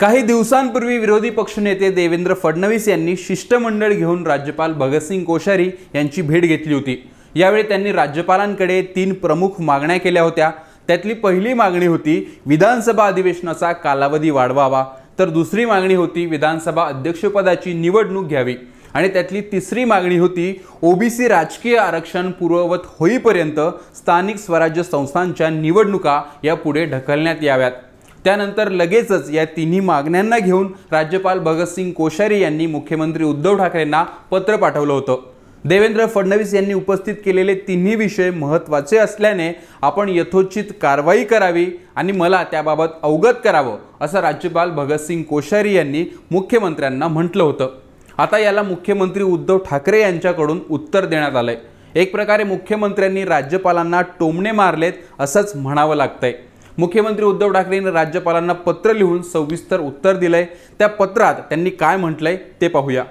काही दिवसांपूर्वी विरोधी पक्षनेते देवेंद्र फडणवीस यांनी शिष्टमंडळ घेऊन राज्यपाल भगतसिंग कोश्यारी यांची भेट घेतली होती यावेळी त्यांनी राज्यपालांकडे तीन प्रमुख मागण्या केल्या होत्या त्यातली पहिली मागणी होती विधानसभा अधिवेशनाचा कालावधी वाढवावा तर दुसरी मागणी होती विधानसभा अध्यक्षपदाची निवडणूक घ्यावी आणि त्यातली तिसरी मागणी होती ओबीसी राजकीय आरक्षण पूर्ववत होईपर्यंत स्थानिक स्वराज्य संस्थांच्या निवडणुका यापुढे ढकलण्यात याव्यात त्यानंतर लगेचच या तिन्ही मागण्यांना घेऊन राज्यपाल भगतसिंग कोश्यारी यांनी मुख्यमंत्री उद्धव ठाकरेंना पत्र पाठवलं होतं देवेंद्र फडणवीस यांनी उपस्थित केलेले तिन्ही विषय महत्त्वाचे असल्याने आपण यथोचित कारवाई करावी आणि मला त्याबाबत अवगत करावं असं राज्यपाल भगतसिंग कोश्यारी यांनी मुख्यमंत्र्यांना म्हटलं होतं आता याला मुख्यमंत्री उद्धव ठाकरे यांच्याकडून उत्तर देण्यात आलंय एक प्रकारे मुख्यमंत्र्यांनी राज्यपालांना टोमणे मारलेत असंच म्हणावं लागतंय मुख्यमंत्री उद्धव ठाकरे यांनी राज्यपालांना पत्र लिहून सविस्तर उत्तर दिलंय त्या पत्रात त्यांनी काय म्हटलंय ते पाहूया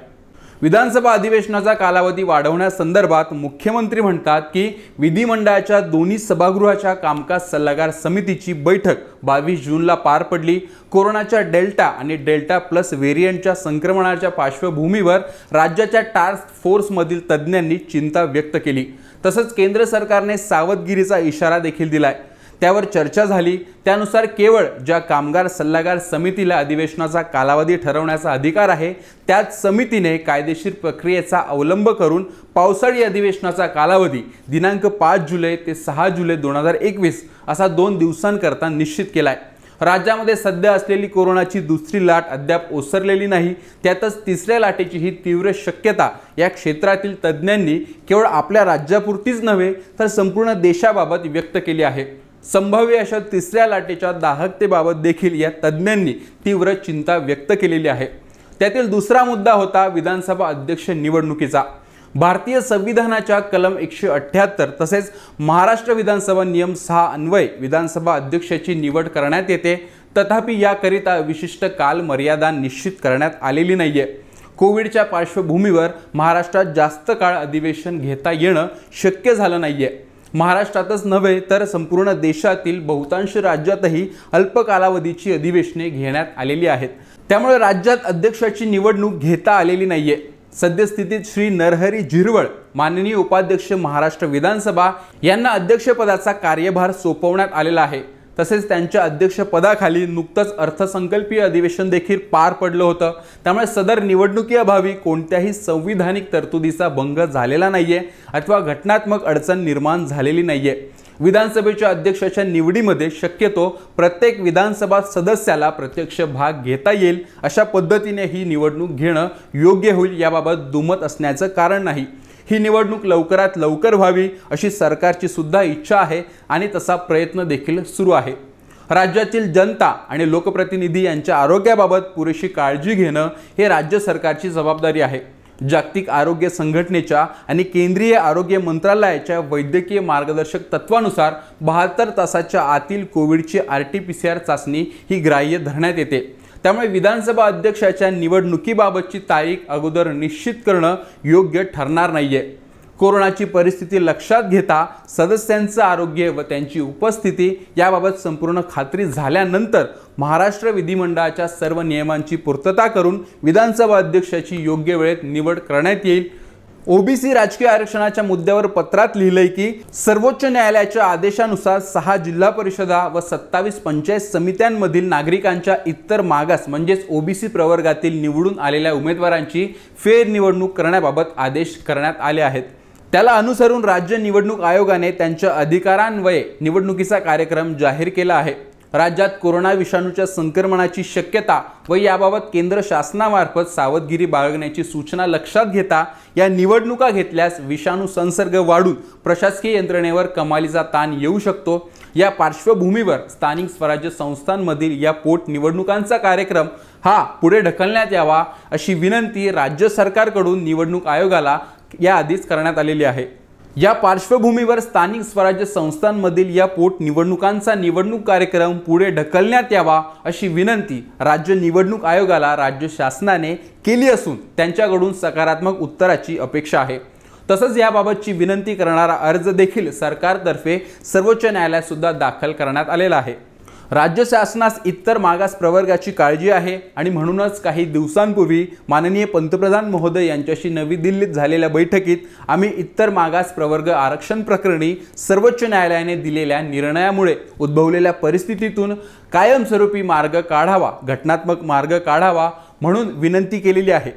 विधानसभा अधिवेशनाचा कालावधी वाढवण्यासंदर्भात मुख्यमंत्री म्हणतात की विधिमंडळाच्या दोन्ही सभागृहाच्या कामकाज सल्लागार समितीची बैठक बावीस जूनला पार पडली कोरोनाच्या डेल्टा आणि डेल्टा प्लस व्हेरियंटच्या संक्रमणाच्या पार्श्वभूमीवर राज्याच्या टास्क फोर्समधील तज्ज्ञांनी चिंता व्यक्त केली तसंच केंद्र सरकारने सावधगिरीचा इशारा देखील दिलाय त्यावर चर्चा झाली त्यानुसार केवळ ज्या कामगार सल्लागार समितीला अधिवेशनाचा कालावधी ठरवण्याचा अधिकार आहे त्याच समितीने कायदेशीर प्रक्रियेचा अवलंब करून पावसाळी अधिवेशनाचा कालावधी दिनांक पाच जुलै ते सहा जुलै दोन हजार एकवीस असा दोन दिवसांकरता निश्चित केला आहे राज्यामध्ये सध्या असलेली कोरोनाची दुसरी लाट अद्याप ओसरलेली नाही त्यातच तिसऱ्या लाटेची ही तीव्र शक्यता या क्षेत्रातील तज्ज्ञांनी केवळ आपल्या राज्यापुरतीच नव्हे तर संपूर्ण देशाबाबत व्यक्त केली आहे संभाव्य अशा तिसऱ्या लाटेच्या दाहकतेबाबत देखील या तज्ज्ञांनी तीव्र चिंता व्यक्त केलेली आहे त्यातील दुसरा मुद्दा होता विधानसभा अध्यक्ष निवडणुकीचा भारतीय संविधानाच्या कलम एकशे अठ्ठ्याहत्तर तसेच महाराष्ट्र विधानसभा नियम सहा अन्वय विधानसभा अध्यक्षाची निवड करण्यात येते तथापि याकरिता विशिष्ट कालमर्यादा निश्चित करण्यात आलेली नाहीये कोविडच्या पार्श्वभूमीवर महाराष्ट्रात जास्त काळ अधिवेशन घेता येणं शक्य झालं नाहीये महाराष्ट्रातच नव्हे तर संपूर्ण देशातील बहुतांश राज्यातही अल्प कालावधीची अधिवेशने घेण्यात आलेली आहेत त्यामुळे राज्यात अध्यक्षाची निवडणूक घेता आलेली नाहीये सद्यस्थितीत श्री नरहरी झिरवळ माननीय उपाध्यक्ष महाराष्ट्र विधानसभा यांना अध्यक्षपदाचा कार्यभार सोपवण्यात आलेला आहे तसेच त्यांच्या अध्यक्षपदाखाली नुकतंच अर्थसंकल्पीय अधिवेशन देखील पार पडलं होतं त्यामुळे सदर निवडणुकीअभावी कोणत्याही संविधानिक तरतुदीचा भंग झालेला नाही आहे अथवा घटनात्मक अडचण निर्माण झालेली नाही आहे विधानसभेच्या अध्यक्षाच्या निवडीमध्ये शक्यतो प्रत्येक विधानसभा सदस्याला प्रत्यक्ष भाग घेता येईल अशा पद्धतीने ही निवडणूक घेणं योग्य होईल याबाबत दुमत असण्याचं कारण नाही ही निवडणूक लवकरात लवकर व्हावी अशी सरकारची सुद्धा इच्छा आहे आणि तसा प्रयत्न देखील सुरू आहे राज्यातील जनता आणि लोकप्रतिनिधी यांच्या आरोग्याबाबत पुरेशी काळजी घेणं हे राज्य सरकारची जबाबदारी आहे जागतिक आरोग्य संघटनेच्या आणि केंद्रीय आरोग्य मंत्रालयाच्या वैद्यकीय मार्गदर्शक तत्वानुसार बहात्तर तासाच्या आतील कोविडची R T P C R चाचणी ही ग्राह्य धरण्यात येते त्यामुळे विधानसभा अध्यक्षाच्या निवडणुकीबाबतची तारीख अगोदर निश्चित करणं योग्य ठरणार नाही कोरोनाची परिस्थिती लक्षात घेता सदस्यांचं आरोग्य व त्यांची उपस्थिती याबाबत संपूर्ण खात्री झाल्यानंतर महाराष्ट्र विधिमंडळाच्या सर्व नियमांची पूर्तता करून विधानसभा अध्यक्षाची योग्य वेळेत निवड करण्यात येईल ओबीसी राजकीय आरक्षणाच्या मुद्द्यावर पत्रात लिहिलंय की सर्वोच्च न्यायालयाच्या आदेशानुसार सहा जिल्हा परिषदा व सत्तावीस पंचायत समित्यांमधील नागरिकांच्या इतर मागास म्हणजेच ओबीसी प्रवर्गातील निवडून आलेल्या उमेदवारांची फेरनिवडणूक करण्याबाबत आदेश करण्यात आले आहेत त्याला अनुसरून राज्य निवडणूक आयोगाने त्यांच्या अधिकारान्वये निवडणुकीचा कार्यक्रम जाहीर केला आहे राज्यात कोरोना विषाणूच्या संक्रमणाची शक्यता व याबाबत केंद्र शासनामार्फत सावधगिरी बाळगण्याची सूचना लक्षात घेता या निवडणुका घेतल्यास विषाणू संसर्ग वाढून प्रशासकीय यंत्रणेवर कमालीचा ताण येऊ शकतो या पार्श्वभूमीवर स्थानिक स्वराज्य संस्थांमधील या पोटनिवडणुकांचा कार्यक्रम हा पुढे ढकलण्यात यावा अशी विनंती राज्य सरकारकडून निवडणूक आयोगाला याआधीच करण्यात आलेली आहे या पार्श्वभूमीवर स्थानिक स्वराज्य संस्थांमधील या पोटनिवडणुकांचा निवडणूक कार्यक्रम पुढे ढकलण्यात यावा अशी विनंती राज्य निवडणूक आयोगाला राज्य शासनाने केली असून त्यांच्याकडून सकारात्मक उत्तराची अपेक्षा आहे तसंच याबाबतची विनंती करणारा अर्ज देखील सरकारतर्फे सर्वोच्च न्यायालयात सुद्धा दाखल करण्यात आलेला आहे राज्य शासनास इतर मागास प्रवर्गाची काळजी आहे आणि म्हणूनच काही दिवसांपूर्वी माननीय पंतप्रधान महोदय यांच्याशी नवी दिल्लीत झालेल्या बैठकीत आम्ही इतर मागास प्रवर्ग आरक्षण प्रकरणी सर्वोच्च न्यायालयाने दिलेल्या निर्णयामुळे उद्भवलेल्या परिस्थितीतून कायमस्वरूपी मार्ग काढावा घटनात्मक मार्ग काढावा म्हणून विनंती केलेली आहे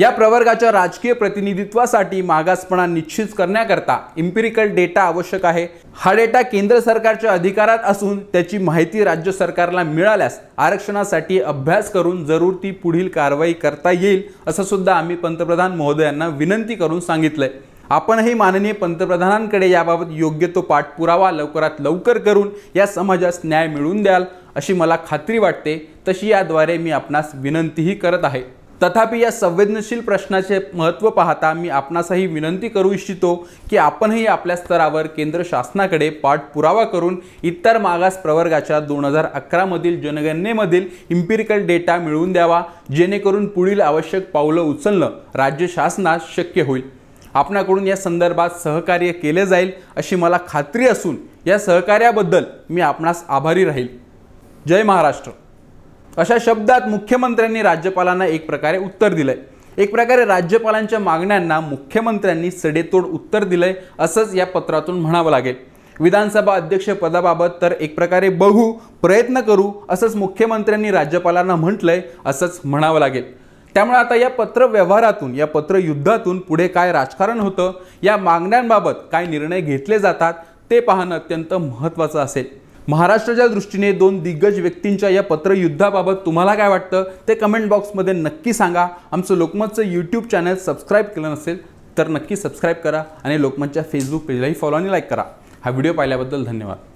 या प्रवर्गाच्या राजकीय प्रतिनिधित्वासाठी मागासपणा निश्चित करण्याकरता इम्पिरिकल डेटा आवश्यक आहे हा डेटा केंद्र सरकारच्या अधिकारात असून त्याची माहिती राज्य सरकारला मिळाल्यास आरक्षणासाठी अभ्यास करून जरूर ती पुढील कारवाई करता येईल असं सुद्धा आम्ही पंतप्रधान महोदयांना विनंती करून सांगितलंय आपणही माननीय पंतप्रधानांकडे याबाबत योग्य तो पाठपुरावा लवकरात लवकर करून या समाजास न्याय मिळवून द्याल अशी मला खात्री वाटते तशी याद्वारे मी आपणास विनंतीही करत आहे तथापि या संवेदनशील प्रश्नाचे महत्त्व पाहता मी आपणासही विनंती करू इच्छितो की आपणही आपल्या स्तरावर केंद्र शासनाकडे पाठपुरावा करून इतर मागास प्रवर्गाच्या दोन हजार अकरामधील जनगणनेमधील इम्पिरिकल डेटा मिळवून द्यावा जेणेकरून पुढील आवश्यक पावलं उचलणं राज्य शासनास शक्य होईल आपणाकडून या संदर्भात सहकार्य केले जाईल अशी मला खात्री असून या सहकार्याबद्दल मी आपणास आभारी राहील जय महाराष्ट्र अशा शब्दात मुख्यमंत्र्यांनी राज्यपालांना एक प्रकारे उत्तर दिलंय एक प्रकारे राज्यपालांच्या मागण्यांना मुख्यमंत्र्यांनी सडेतोड उत्तर दिलंय असंच या पत्रातून म्हणावं लागेल विधानसभा अध्यक्षपदाबाबत तर एक प्रकारे बघू प्रयत्न करू असंच मुख्यमंत्र्यांनी राज्यपालांना म्हटलंय असंच म्हणावं लागेल त्यामुळे आता या पत्र व्यवहारातून या पत्र युद्धातून पुढे काय राजकारण होतं या मागण्यांबाबत काय निर्णय घेतले जातात ते पाहणं अत्यंत महत्त्वाचं असेल महाराष्ट्राच्या दृष्टीने दोन दिग्गज व्यक्तींच्या या पत्रयुद्धाबाबत तुम्हाला काय वाटतं ते कमेंट बॉक्समध्ये नक्की सांगा आमचं लोकमतचं यूट्यूब चॅनल सबस्क्राईब केलं नसेल तर नक्की सबस्क्राईब करा आणि लोकमतच्या फेसबुक पेजलाही फॉलो आणि लाईक करा हा व्हिडिओ पाहिल्याबद्दल धन्यवाद